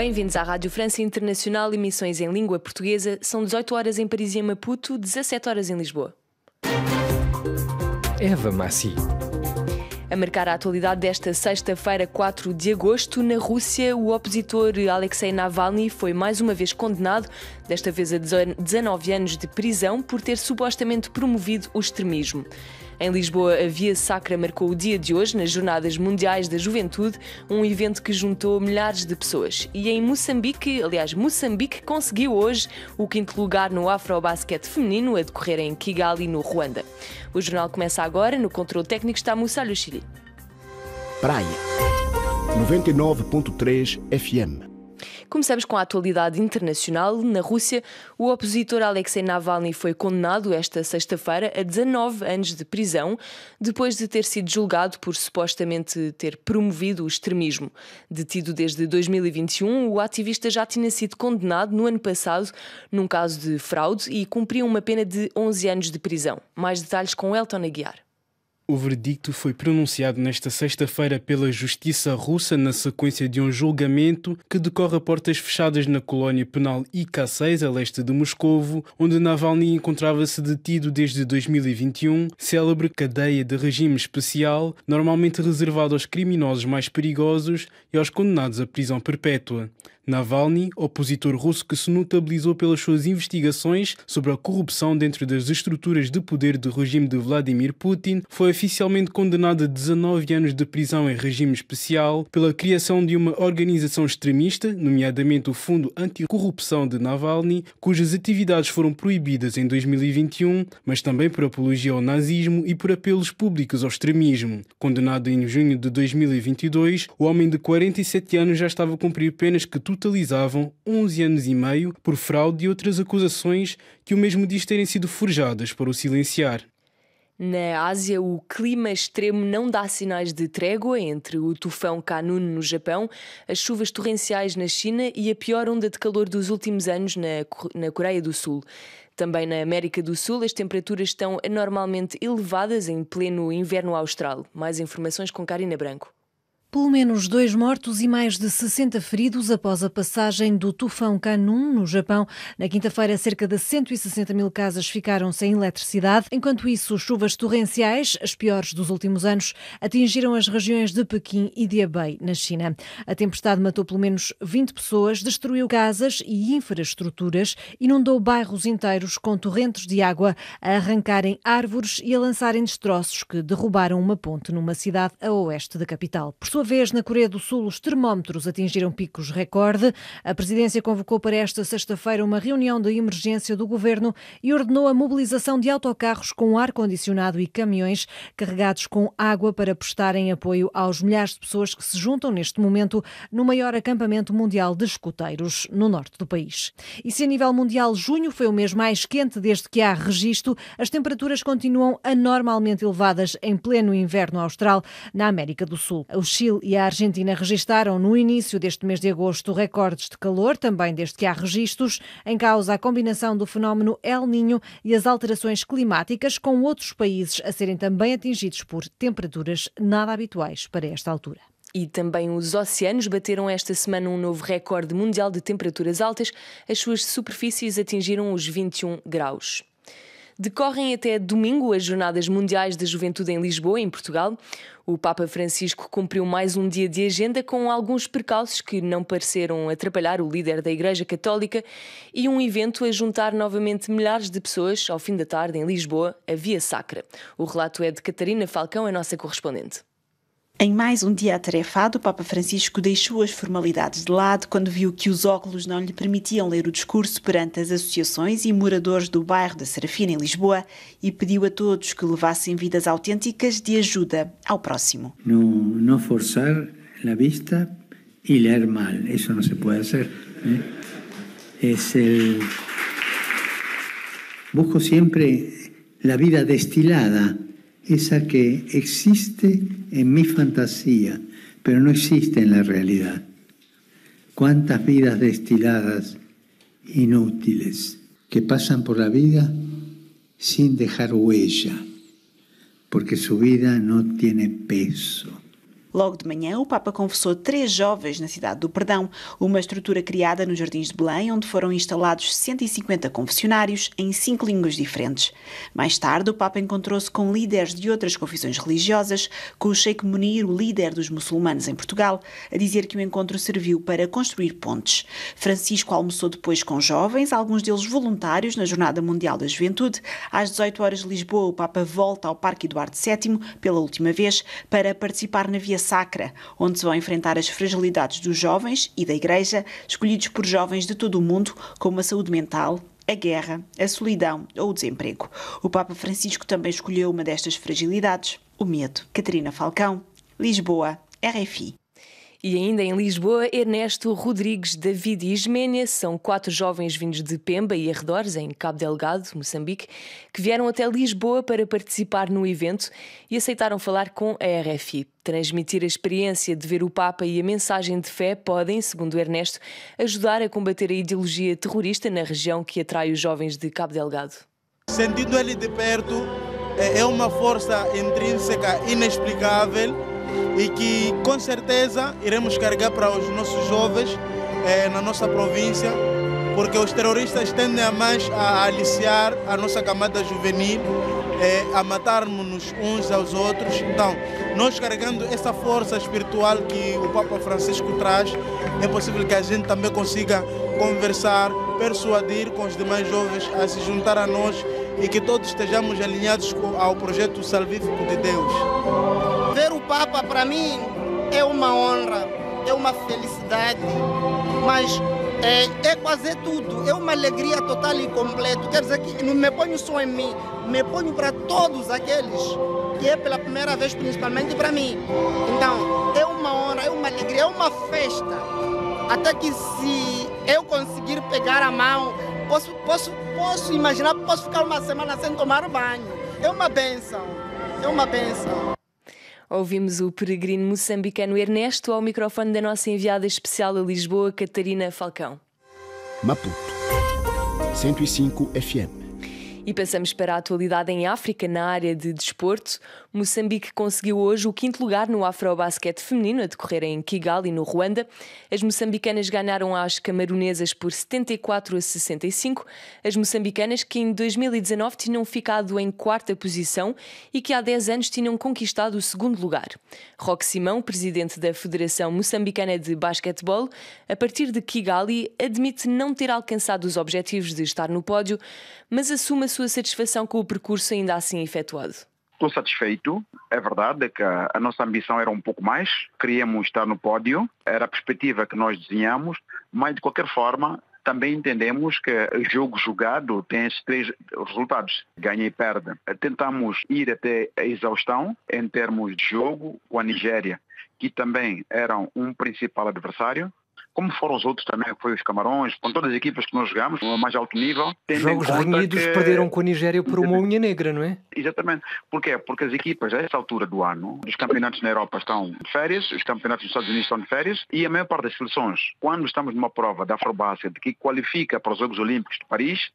Bem-vindos à Rádio França Internacional, emissões em língua portuguesa. São 18 horas em Paris e em Maputo, 17 horas em Lisboa. Eva Massi. A marcar a atualidade desta sexta-feira, 4 de agosto, na Rússia, o opositor Alexei Navalny foi mais uma vez condenado, desta vez a 19 anos de prisão, por ter supostamente promovido o extremismo. Em Lisboa, a Via Sacra marcou o dia de hoje nas Jornadas Mundiais da Juventude, um evento que juntou milhares de pessoas. E em Moçambique, aliás, Moçambique conseguiu hoje o quinto lugar no Afrobasket feminino a decorrer em Kigali, no Ruanda. O jornal começa agora, no controle técnico está Mussalho Chile. Praia 99.3 FM Começamos com a atualidade internacional. Na Rússia, o opositor Alexei Navalny foi condenado esta sexta-feira a 19 anos de prisão, depois de ter sido julgado por supostamente ter promovido o extremismo. Detido desde 2021, o ativista já tinha sido condenado no ano passado num caso de fraude e cumpriu uma pena de 11 anos de prisão. Mais detalhes com Elton Aguiar. O verdicto foi pronunciado nesta sexta-feira pela Justiça Russa na sequência de um julgamento que decorre a portas fechadas na colónia penal IK6, a leste de Moscovo, onde Navalny encontrava-se detido desde 2021, célebre cadeia de regime especial, normalmente reservada aos criminosos mais perigosos e aos condenados à prisão perpétua. Navalny, opositor russo que se notabilizou pelas suas investigações sobre a corrupção dentro das estruturas de poder do regime de Vladimir Putin, foi oficialmente condenado a 19 anos de prisão em regime especial pela criação de uma organização extremista, nomeadamente o Fundo Anticorrupção de Navalny, cujas atividades foram proibidas em 2021, mas também por apologia ao nazismo e por apelos públicos ao extremismo. Condenado em junho de 2022, o homem de 47 anos já estava a cumprir penas que totalizavam 11 anos e meio por fraude e outras acusações que o mesmo diz terem sido forjadas para o silenciar. Na Ásia, o clima extremo não dá sinais de trégua entre o tufão Kanun no Japão, as chuvas torrenciais na China e a pior onda de calor dos últimos anos na, na Coreia do Sul. Também na América do Sul, as temperaturas estão anormalmente elevadas em pleno inverno austral. Mais informações com Karina Branco. Pelo menos dois mortos e mais de 60 feridos após a passagem do tufão Kanun, no Japão. Na quinta-feira, cerca de 160 mil casas ficaram sem eletricidade. Enquanto isso, chuvas torrenciais, as piores dos últimos anos, atingiram as regiões de Pequim e de Abei, na China. A tempestade matou pelo menos 20 pessoas, destruiu casas e infraestruturas, inundou bairros inteiros com torrentes de água a arrancarem árvores e a lançarem destroços que derrubaram uma ponte numa cidade a oeste da capital. Por sua vez, na Coreia do Sul, os termómetros atingiram picos recorde. A presidência convocou para esta sexta-feira uma reunião de emergência do governo e ordenou a mobilização de autocarros com ar-condicionado e caminhões carregados com água para prestarem apoio aos milhares de pessoas que se juntam neste momento no maior acampamento mundial de escuteiros no norte do país. E se a nível mundial junho foi o mês mais quente desde que há registro, as temperaturas continuam anormalmente elevadas em pleno inverno austral na América do Sul. O Chile Brasil e a Argentina registaram no início deste mês de agosto recordes de calor, também desde que há registros, em causa a combinação do fenómeno El Ninho e as alterações climáticas com outros países a serem também atingidos por temperaturas nada habituais para esta altura. E também os oceanos bateram esta semana um novo recorde mundial de temperaturas altas. As suas superfícies atingiram os 21 graus. Decorrem até domingo as Jornadas Mundiais da Juventude em Lisboa, em Portugal. O Papa Francisco cumpriu mais um dia de agenda com alguns percalços que não pareceram atrapalhar o líder da Igreja Católica e um evento a juntar novamente milhares de pessoas ao fim da tarde em Lisboa, a Via Sacra. O relato é de Catarina Falcão, a nossa correspondente. Em mais um dia atarefado, o Papa Francisco deixou as formalidades de lado quando viu que os óculos não lhe permitiam ler o discurso perante as associações e moradores do bairro da Serafina, em Lisboa, e pediu a todos que levassem vidas autênticas de ajuda ao próximo. Não, não forçar a vista e ler mal, isso não se pode fazer. Né? ¿eh? Es Busco sempre a vida destilada esa que existe en mi fantasía, pero no existe en la realidad. Cuántas vidas destiladas, inútiles, que pasan por la vida sin dejar huella, porque su vida no tiene peso. Logo de manhã, o Papa confessou três jovens na cidade do Perdão, uma estrutura criada nos Jardins de Belém, onde foram instalados 150 confessionários em cinco línguas diferentes. Mais tarde, o Papa encontrou-se com líderes de outras confissões religiosas, com o Sheikh Munir, o líder dos muçulmanos em Portugal, a dizer que o encontro serviu para construir pontes. Francisco almoçou depois com jovens, alguns deles voluntários, na Jornada Mundial da Juventude. Às 18 horas de Lisboa, o Papa volta ao Parque Eduardo VII pela última vez para participar na viação sacra, onde se vão enfrentar as fragilidades dos jovens e da Igreja, escolhidos por jovens de todo o mundo, como a saúde mental, a guerra, a solidão ou o desemprego. O Papa Francisco também escolheu uma destas fragilidades, o medo. Catarina Falcão, Lisboa, RFI. E ainda em Lisboa, Ernesto Rodrigues, David e Ismênia são quatro jovens vindos de Pemba e arredores, em Cabo Delgado, Moçambique, que vieram até Lisboa para participar no evento e aceitaram falar com a RFI. Transmitir a experiência de ver o Papa e a mensagem de fé podem, segundo Ernesto, ajudar a combater a ideologia terrorista na região que atrai os jovens de Cabo Delgado. Sentindo ele de perto, é uma força intrínseca inexplicável e que com certeza iremos carregar para os nossos jovens eh, na nossa província, porque os terroristas tendem a mais a aliciar a nossa camada juvenil, eh, a matarmos-nos uns aos outros. Então, nós carregando essa força espiritual que o Papa Francisco traz, é possível que a gente também consiga conversar, persuadir com os demais jovens a se juntar a nós e que todos estejamos alinhados ao projeto salvífico de Deus. Ver o Papa para mim é uma honra, é uma felicidade, mas é, é quase tudo, é uma alegria total e completa. Quer dizer que não me ponho só em mim, me ponho para todos aqueles que é pela primeira vez, principalmente para mim. Então, é uma honra, é uma alegria, é uma festa. Até que se eu conseguir pegar a mão, posso, posso, posso imaginar, posso ficar uma semana sem tomar banho. É uma benção, é uma benção. Ouvimos o peregrino moçambicano Ernesto ao microfone da nossa enviada especial a Lisboa, Catarina Falcão. Maputo 105 FM e passamos para a atualidade em África, na área de desporto. Moçambique conseguiu hoje o quinto lugar no Afrobasket feminino, a decorrer em Kigali, no Ruanda. As moçambicanas ganharam às camaronesas por 74 a 65. As moçambicanas que em 2019 tinham ficado em quarta posição e que há 10 anos tinham conquistado o segundo lugar. Roque Simão, presidente da Federação Moçambicana de Basquetebol, a partir de Kigali, admite não ter alcançado os objetivos de estar no pódio, mas assume sua satisfação com o percurso ainda assim efetuado? Estou satisfeito. É verdade que a nossa ambição era um pouco mais. Queríamos estar no pódio. Era a perspectiva que nós desenhamos. Mas, de qualquer forma, também entendemos que o jogo jogado tem esses três resultados, ganha e perde. Tentamos ir até a exaustão em termos de jogo com a Nigéria, que também era um principal adversário como foram os outros também, foi os Camarões, com todas as equipas que nós jogamos, a mais alto nível. Jogos renhidos que... perderam com a Nigéria por uma unha negra, não é? Exatamente. Porquê? Porque as equipas, a esta altura do ano, os campeonatos na Europa estão de férias, os campeonatos nos Estados Unidos estão de férias, e a maior parte das seleções, quando estamos numa prova da de que qualifica para os Jogos Olímpicos de Paris,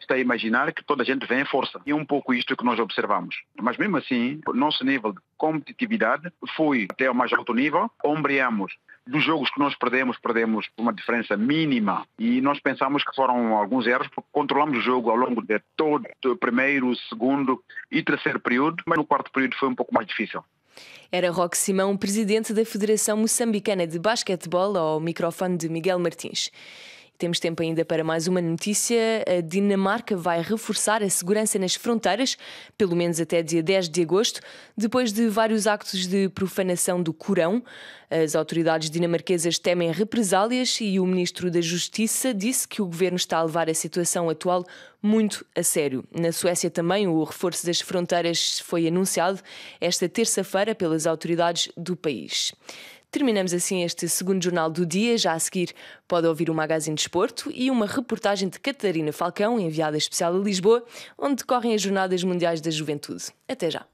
está a imaginar que toda a gente vem em força. E é um pouco isto que nós observamos. Mas mesmo assim, o nosso nível de competitividade foi até o mais alto nível, ombreamos dos jogos que nós perdemos, perdemos uma diferença mínima e nós pensamos que foram alguns erros porque controlamos o jogo ao longo de todo o primeiro, segundo e terceiro período, mas no quarto período foi um pouco mais difícil. Era Roque Simão, presidente da Federação Moçambicana de Basquetebol, ao microfone de Miguel Martins. Temos tempo ainda para mais uma notícia. A Dinamarca vai reforçar a segurança nas fronteiras, pelo menos até dia 10 de agosto, depois de vários actos de profanação do Corão. As autoridades dinamarquesas temem represálias e o ministro da Justiça disse que o governo está a levar a situação atual muito a sério. Na Suécia também o reforço das fronteiras foi anunciado esta terça-feira pelas autoridades do país. Terminamos assim este segundo jornal do dia. Já a seguir pode ouvir o Magazine de Esporto e uma reportagem de Catarina Falcão, enviada especial a Lisboa, onde decorrem as Jornadas Mundiais da Juventude. Até já!